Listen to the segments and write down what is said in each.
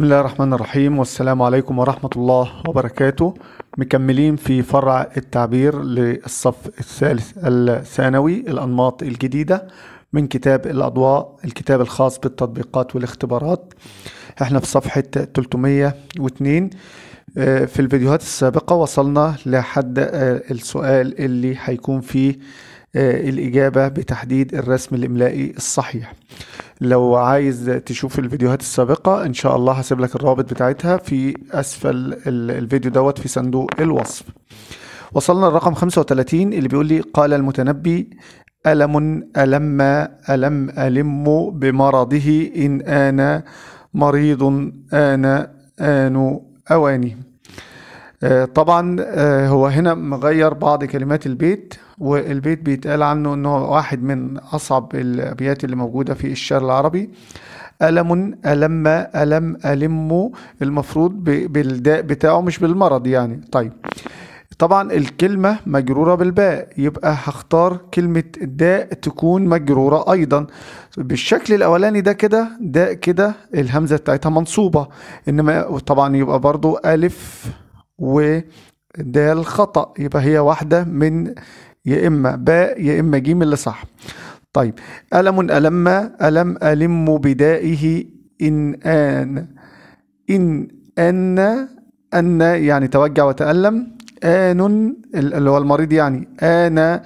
بسم الله الرحمن الرحيم والسلام عليكم ورحمة الله وبركاته مكملين في فرع التعبير للصف الثالث الثانوي الأنماط الجديدة من كتاب الأضواء الكتاب الخاص بالتطبيقات والاختبارات احنا في صفحة 302 في الفيديوهات السابقة وصلنا لحد السؤال اللي هيكون فيه آه، الإجابة بتحديد الرسم الإملائي الصحيح لو عايز تشوف الفيديوهات السابقة إن شاء الله هسيب لك الرابط بتاعتها في أسفل الفيديو دوت في صندوق الوصف وصلنا الرقم 35 اللي بيقول لي قال المتنبي ألم ألم ألم ألم بمرضه إن أنا مريض أنا آن أواني آه، طبعا آه، هو هنا مغير بعض كلمات البيت والبيت بيتقال عنه انه واحد من اصعب الابيات اللي موجوده في الشعر العربي ألم ألم ألم ألم المفروض بالداء بتاعه مش بالمرض يعني طيب طبعا الكلمة مجرورة بالباء يبقى هختار كلمة داء تكون مجرورة أيضا بالشكل الأولاني ده كده داء كده الهمزة بتاعتها منصوبة إنما طبعا يبقى برضو ألف و ده الخطأ يبقى هي واحدة من يا إما باء يا إما جيم اللي صح طيب ألم ألم ألم ألم بدائه إن آن إن أن أن يعني توجع وتألم آن اللي هو المريض يعني آن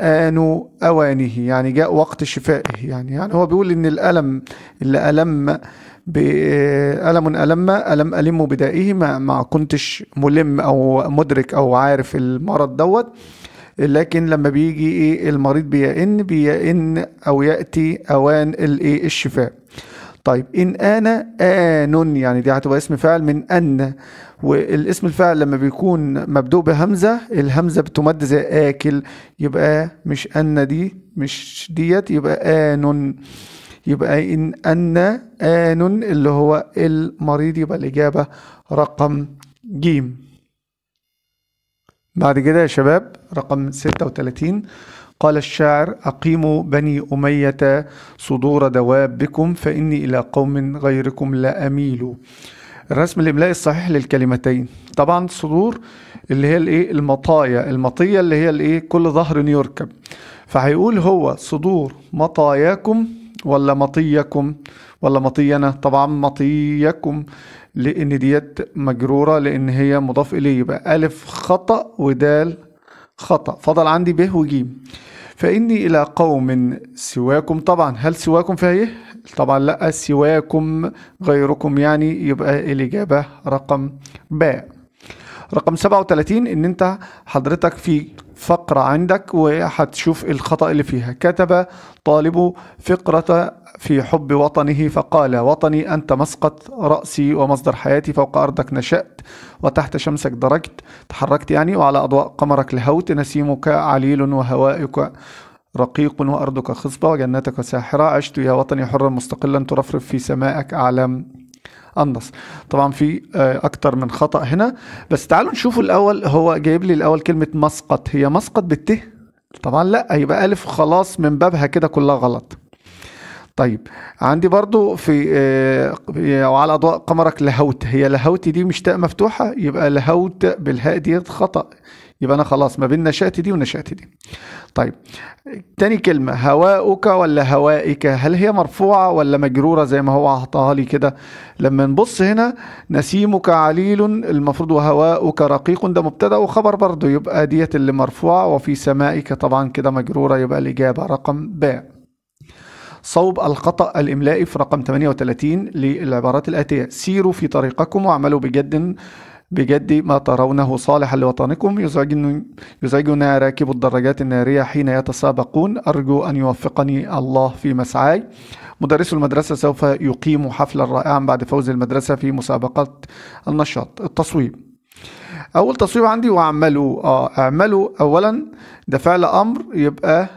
آن أوانه يعني جاء وقت شفائه يعني يعني هو بيقول إن الألم اللي ألم بألم ألم ألم ألم بدائه ما, ما كنتش ملم أو مدرك أو عارف المرض دوت لكن لما بيجي ايه المريض بيئن بيئن او ياتي اوان الايه الشفاء طيب ان انا ان يعني دي هتبقى اسم فعل من ان والاسم الفعل لما بيكون مبدوء بهمزه الهمزه بتمد زي اكل يبقى مش ان دي مش ديت يبقى ان يبقى ان ان ان اللي هو المريض يبقى الاجابه رقم جيم بعد كده يا شباب رقم 36 قال الشاعر أقيموا بني أمية صدور دوابكم فإني إلى قوم غيركم لا أميل الرسم الإملاء الصحيح للكلمتين طبعا صدور اللي هي الايه المطايا المطية اللي هي الايه كل ظهر يركب فهيقول هو صدور مطاياكم ولا مطيكم ولا مطينا طبعا مطيكم لان ديت مجروره لان هي مضاف اليه يبقى الف خطا ودال خطا فضل عندي ب وج فاني الى قوم سواكم طبعا هل سواكم فيها ايه طبعا لا سواكم غيركم يعني يبقى الاجابه رقم باء رقم 37 ان انت حضرتك في فقرة عندك وهتشوف الخطأ اللي فيها كتب طالب فقرة في حب وطنه فقال وطني أنت مسقط رأسي ومصدر حياتي فوق أرضك نشأت وتحت شمسك درجت تحركت يعني وعلى أضواء قمرك لهوت نسيمك عليل وهوائك رقيق وأرضك خصبة وجنتك ساحرة عشت يا وطني حرا مستقلا ترفرف في سمائك أعلام النصر طبعا في آه، اكتر من خطا هنا بس تعالوا نشوفوا الاول هو جايب لي الاول كلمه مسقط هي مسقط بالت طبعا لا يبقى الف خلاص من بابها كده كلها غلط طيب عندي برضو في آه، آه، وعلى اضواء قمرك لهوت هي لهوت دي مش تاء مفتوحه يبقى لهوت بالهاء دي خطا يبقى انا خلاص ما بين نشأت دي ونشأت دي طيب تاني كلمة هواؤك ولا هوائك هل هي مرفوعة ولا مجرورة زي ما هو عطاها لي كده لما نبص هنا نسيمك عليل المفروض وهواؤك رقيق ده مبتدأ وخبر برضه يبقى ديت اللي مرفوعة وفي سمائك طبعا كده مجرورة يبقى الإجابة رقم باء صوب الخطأ الإملائي في رقم 38 للعبارات الآتية سيروا في طريقكم واعملوا بجد بجد ما ترونه صالحا لوطنكم يزعجني يزعجنا راكب الدراجات النارية حين يتسابقون أرجو أن يوفقني الله في مسعاي مدرس المدرسة سوف يقيم حفلا رائعا بعد فوز المدرسة في مسابقة النشاط التصويب أول تصويب عندي وأعملوا آه أعملوا أولا ده فعل أمر يبقى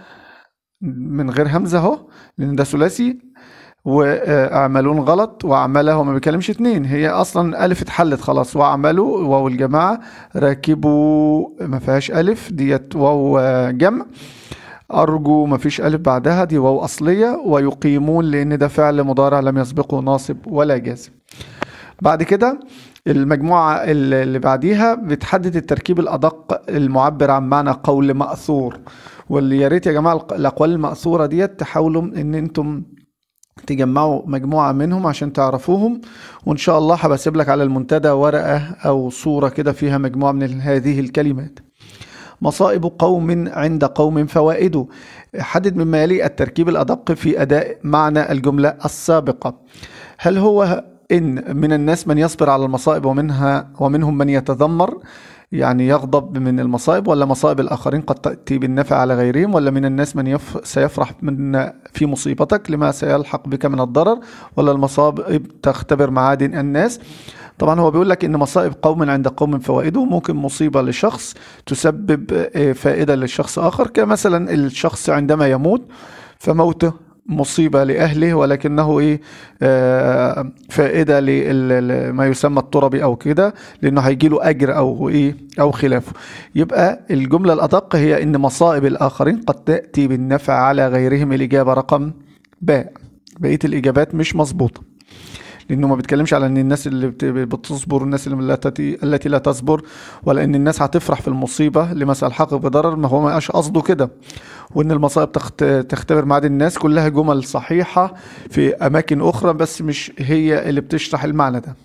من غير همزة أهو لأن ده ثلاثي واعملون غلط واعمله هو ما بيتكلمش اتنين هي اصلا الف اتحلت خلاص واعملوا واو الجماعه راكبوا ما فيهاش الف ديت واو جمع أرجو ما فيش ألف بعدها دي واو أصلية ويقيمون لأن ده فعل مضارع لم يسبقه ناصب ولا جازم بعد كده المجموعة اللي بعديها بتحدد التركيب الأدق المعبر عن معنى قول مأثور واللي يا ريت يا جماعة الأقوال المأثورة ديت تحاولوا إن أنتم تجمعوا مجموعة منهم عشان تعرفوهم وإن شاء الله هبسيب لك على المنتدى ورقة أو صورة كده فيها مجموعة من هذه الكلمات مصائب قوم عند قوم فوائده حدد مما يلي التركيب الأدق في أداء معنى الجملة السابقة هل هو إن من الناس من يصبر على المصائب ومنها ومنهم من يتذمر يعني يغضب من المصائب ولا مصائب الآخرين قد تأتي بالنفع على غيرهم ولا من الناس من يف سيفرح من في مصيبتك لما سيلحق بك من الضرر ولا المصائب تختبر معادن الناس طبعا هو بيقول لك ان مصائب قوم عند قوم فوائده ممكن مصيبه لشخص تسبب آه، فائده لشخص اخر كمثلا الشخص عندما يموت فموته مصيبة لأهله ولكنه إيه آه فائدة لما يسمى التربي أو كده لأنه هيجي له أجر أو إيه أو خلافه يبقى الجملة الأدق هي إن مصائب الآخرين قد تأتي بالنفع على غيرهم الإجابة رقم باء بقية الإجابات مش مظبوطة لانه ما بيتكلمش على ان الناس اللي بتصبر والناس اللي التي لا تصبر ولا ان الناس هتفرح في المصيبه مثلا الحق بضرر ما هو ما قاش قصده كده وان المصائب تختبر معاد الناس كلها جمل صحيحه في اماكن اخرى بس مش هي اللي بتشرح المعنى ده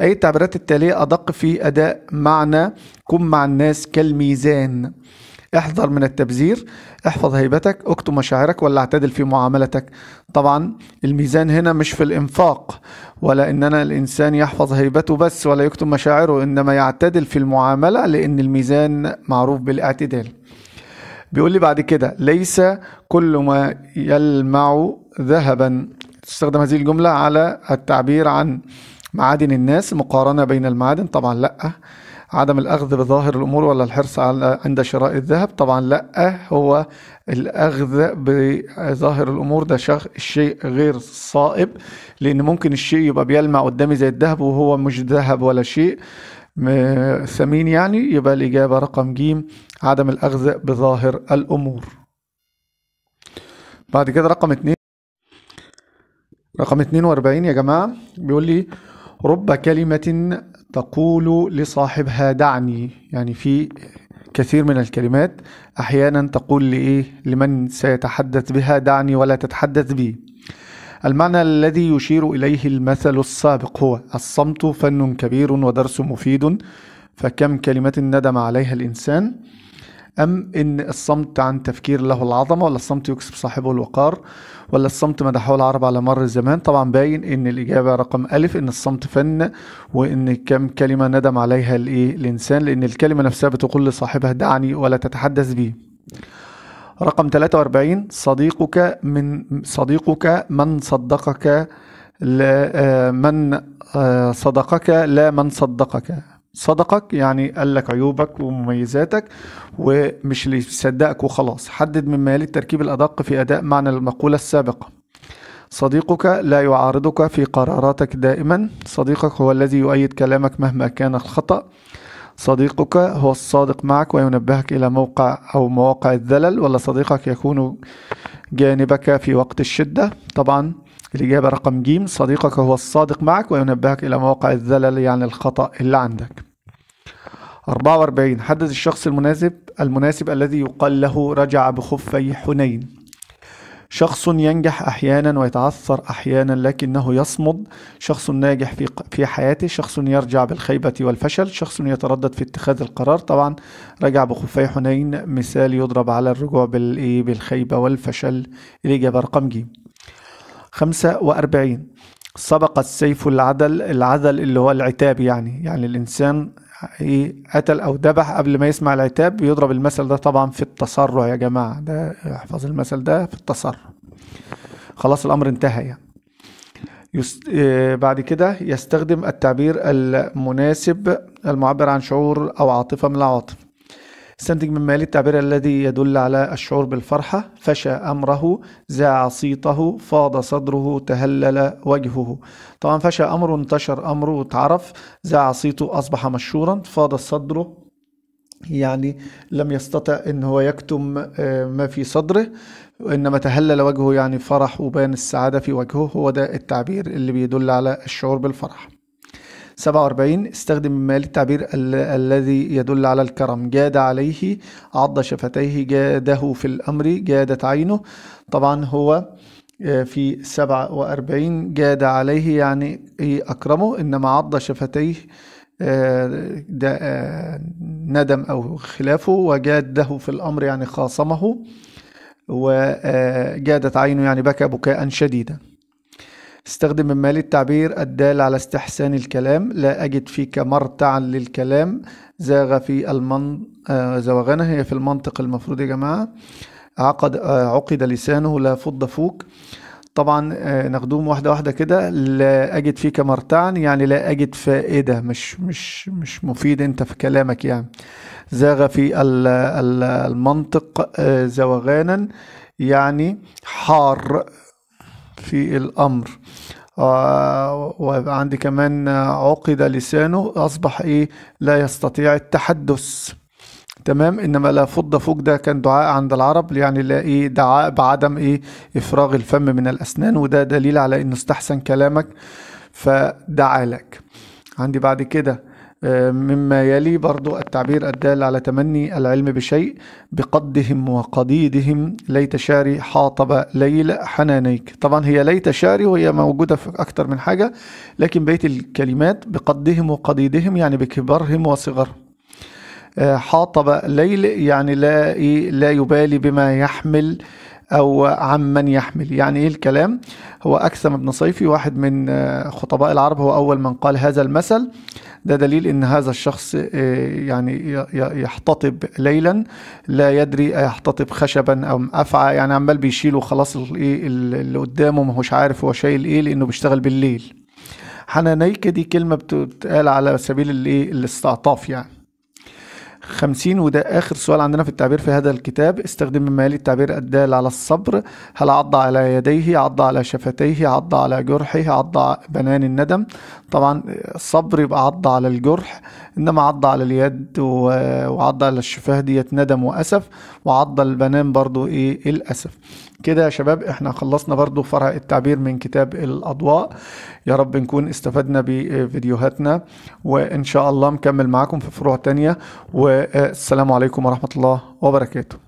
أي التعبيرات التالية أدق في أداء معنى كن مع الناس كالميزان احذر من التبذير احفظ هيبتك اكتم مشاعرك ولا اعتدل في معاملتك طبعا الميزان هنا مش في الانفاق ولا اننا الانسان يحفظ هيبته بس ولا يكتم مشاعره انما يعتدل في المعاملة لان الميزان معروف بالاعتدال بيقول لي بعد كده ليس كل ما يلمع ذهبا تستخدم هذه الجملة على التعبير عن معادن الناس مقارنة بين المعادن طبعا لأ عدم الأخذ بظاهر الأمور ولا الحرص على عند شراء الذهب طبعا لا هو الأخذ بظاهر الأمور ده شيء غير صائب لأن ممكن الشيء يبقى بيلمع قدامي زي الذهب وهو مش ذهب ولا شيء ثمين يعني يبقى الإجابة رقم جيم عدم الأخذ بظاهر الأمور بعد كده رقم اتنين رقم 42 يا جماعة بيقول لي رب كلمة تقول لصاحبها دعني يعني في كثير من الكلمات أحيانا تقول لإيه لمن سيتحدث بها دعني ولا تتحدث بي المعنى الذي يشير إليه المثل السابق هو الصمت فن كبير ودرس مفيد فكم كلمة ندم عليها الإنسان أم إن الصمت عن تفكير له العظمة ولا الصمت يكسب صاحبه الوقار ولا الصمت مدحه العرب على مر الزمان طبعا باين إن الإجابة رقم ألف إن الصمت فن وإن كم كلمة ندم عليها الإيه الإنسان لأن الكلمة نفسها بتقول لصاحبها دعني ولا تتحدث بي رقم 43 صديقك من صديقك من صدقك لا آه، من آه، صدقك لا من صدقك صدقك يعني قال لك عيوبك ومميزاتك ومش اللي يصدقك وخلاص حدد مما يلي التركيب الأدق في أداء معنى المقولة السابقة صديقك لا يعارضك في قراراتك دائما صديقك هو الذي يؤيد كلامك مهما كان الخطأ صديقك هو الصادق معك وينبهك إلى موقع أو مواقع الذلل ولا صديقك يكون جانبك في وقت الشدة طبعا الإجابة رقم ج صديقك هو الصادق معك وينبهك إلى مواقع الذلل يعني الخطأ اللي عندك 44 حدد الشخص المناسب المناسب الذي يقال له رجع بخفي حنين شخص ينجح أحيانا ويتعثر أحيانا لكنه يصمد شخص ناجح في في حياته شخص يرجع بالخيبة والفشل شخص يتردد في اتخاذ القرار طبعا رجع بخفي حنين مثال يضرب على الرجوع بالإيه بالخيبة والفشل الإجابة رقم ج 45 سبق السيف العدل العدل اللي هو العتاب يعني يعني الإنسان قتل او ذبح قبل ما يسمع العتاب بيضرب المثل ده طبعا في التسرع يا جماعه ده احفظ المثل ده في التسرع خلاص الامر انتهى يعني يست... آه، بعد كده يستخدم التعبير المناسب المعبر عن شعور او عاطفه من العواطف استنتج من مالي التعبير الذي يدل على الشعور بالفرحة فشى أمره زاع صيته فاض صدره تهلل وجهه طبعا فشى أمره انتشر أمره واتعرف زاع صيته أصبح مشهورا فاض صدره يعني لم يستطع ان هو يكتم آه، ما في صدره وانما تهلل وجهه يعني فرح وبان السعاده في وجهه هو ده التعبير اللي بيدل على الشعور بالفرح 47 استخدم مال التعبير ال الذي يدل على الكرم جاد عليه عض شفتيه جاده في الأمر جادت عينه طبعا هو آه، في 47 جاد عليه يعني إيه أكرمه إنما عض شفتيه ده آه، آه، ندم أو خلافه وجاده في الأمر يعني خاصمه وجادت عينه يعني بكى بكاء شديدا استخدم من مالي التعبير الدال على استحسان الكلام لا أجد فيك مرتعا للكلام زاغ في المن آه، زوغنا هي في المنطق المفروض يا جماعة عقد آه، عقد لسانه لا فض فوك طبعا آه، نخدوم واحدة واحدة كده لا أجد فيك مرتعا يعني لا أجد فائدة مش مش مش مفيد أنت في كلامك يعني زاغ في المنطق زوغانا يعني حار في الأمر آه، ويبقى عندي كمان عقد لسانه أصبح إيه لا يستطيع التحدث تمام انما لا فض فوق ده كان دعاء عند العرب يعني لا ايه دعاء بعدم ايه افراغ الفم من الاسنان وده دليل على انه استحسن كلامك فدعا لك عندي بعد كده مما يلي برضو التعبير الدال على تمني العلم بشيء بقدهم وقديدهم ليت شاري حاطب ليل حنانيك طبعا هي ليت شاري وهي موجودة في أكثر من حاجة لكن بيت الكلمات بقدهم وقديدهم يعني بكبرهم وصغرهم آه، حاطب ليل يعني لا لا يبالي بما يحمل او عمن يحمل يعني ايه الكلام هو اكثم بن صيفي واحد من آه، خطباء العرب هو اول من قال هذا المثل ده دليل ان هذا الشخص آه، يعني يحتطب ليلا لا يدري يحتطب خشبا ام افعى يعني عمال بيشيله خلاص إيه، اللي قدامه ما هوش عارف هو شايل ايه لانه بيشتغل بالليل حنانيك دي كلمه بتتقال على سبيل الايه الاستعطاف يعني 50 وده آخر سؤال عندنا في التعبير في هذا الكتاب استخدم ما يلي التعبير الدال على الصبر هل عض على يديه عض على شفتيه عض على جرحه عض بنان الندم طبعا الصبر يبقى عض على الجرح إنما عض على اليد وعض على الشفاه ديت ندم وأسف وعض البنان برضو إيه الأسف كده يا شباب احنا خلصنا برضو فرع التعبير من كتاب الأضواء يا رب نكون استفدنا بفيديوهاتنا وإن شاء الله مكمل معاكم في فروع تانية والسلام عليكم ورحمة الله وبركاته